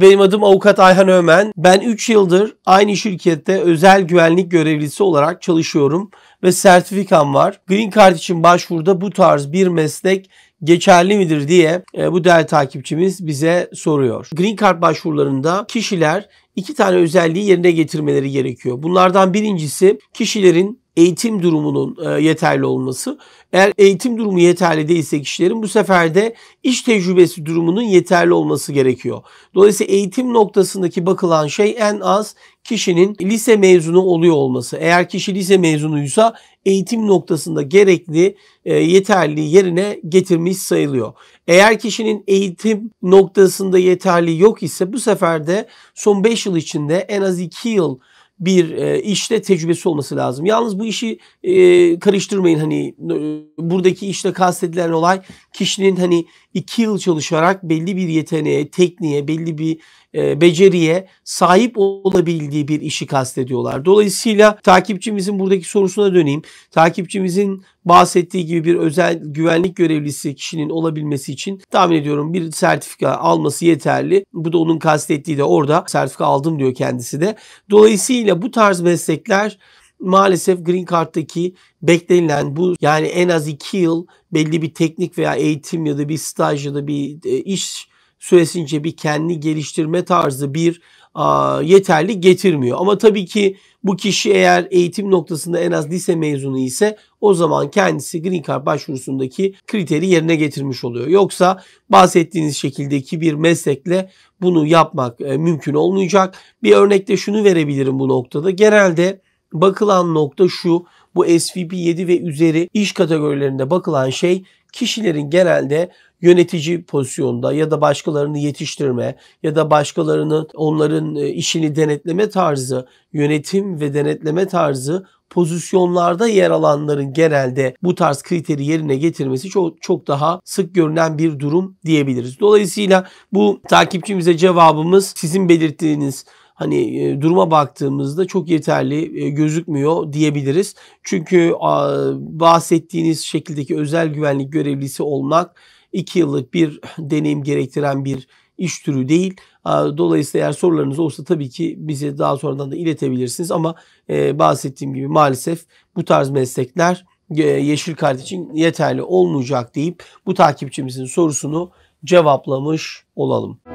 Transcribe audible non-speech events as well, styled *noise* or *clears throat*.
Benim adım avukat Ayhan Ömen. Ben 3 yıldır aynı şirkette özel güvenlik görevlisi olarak çalışıyorum ve sertifikam var. Green Card için başvuruda bu tarz bir meslek geçerli midir diye e, bu değer takipçimiz bize soruyor. Green Card başvurularında kişiler iki tane özelliği yerine getirmeleri gerekiyor. Bunlardan birincisi kişilerin eğitim durumunun e, yeterli olması. Eğer eğitim durumu yeterli değilse kişilerin bu sefer de iş tecrübesi durumunun yeterli olması gerekiyor. Dolayısıyla eğitim noktasındaki bakılan şey en az kişinin lise mezunu oluyor olması. Eğer kişi lise mezunuysa eğitim noktasında gerekli e, yeterli yerine getirmiş sayılıyor. Eğer kişinin eğitim noktasında yeterli yok ise bu sefer de son 5 yıl içinde en az 2 yıl bir e, işte tecrübesi olması lazım. Yalnız bu işi e, karıştırmayın hani e, buradaki işte kastedilen olay kişinin hani iki yıl çalışarak belli bir yeteneğe, tekniğe, belli bir e, beceriye sahip olabildiği bir işi kastediyorlar. Dolayısıyla takipçimizin buradaki sorusuna döneyim. Takipçimizin bahsettiği gibi bir özel güvenlik görevlisi kişinin olabilmesi için tahmin ediyorum bir sertifika alması yeterli. Bu da onun kastettiği de orada sertifika aldım diyor kendisi de. Dolayısıyla bu tarz meslekler maalesef Green Card'daki beklenilen bu yani en az 2 yıl belli bir teknik veya eğitim ya da bir staj ya da bir e, iş süresince bir kendi geliştirme tarzı bir a, yeterli getirmiyor. Ama tabii ki bu kişi eğer eğitim noktasında en az lise mezunu ise o zaman kendisi Green Card başvurusundaki kriteri yerine getirmiş oluyor. Yoksa bahsettiğiniz şekildeki bir meslekle bunu yapmak e, mümkün olmayacak. Bir örnekte şunu verebilirim bu noktada. Genelde bakılan nokta şu. Bu SVP 7 ve üzeri iş kategorilerinde bakılan şey kişilerin genelde yönetici pozisyonda ya da başkalarını yetiştirme ya da başkalarının onların e, işini denetleme tarzı, yönetim ve denetleme tarzı pozisyonlarda yer alanların genelde bu tarz kriteri yerine getirmesi çok çok daha sık görünen bir durum diyebiliriz. Dolayısıyla bu takipçimize cevabımız sizin belirttiğiniz hani e, duruma baktığımızda çok yeterli e, gözükmüyor diyebiliriz. Çünkü bahsettiğiniz şekildeki özel güvenlik görevlisi olmak 2 yıllık bir *clears throat* deneyim gerektiren bir iş türü değil. Dolayısıyla eğer sorularınız olsa tabii ki bize daha sonradan da iletebilirsiniz ama e, bahsettiğim gibi maalesef bu tarz meslekler yeşil kart için yeterli olmayacak deyip bu takipçimizin sorusunu cevaplamış olalım.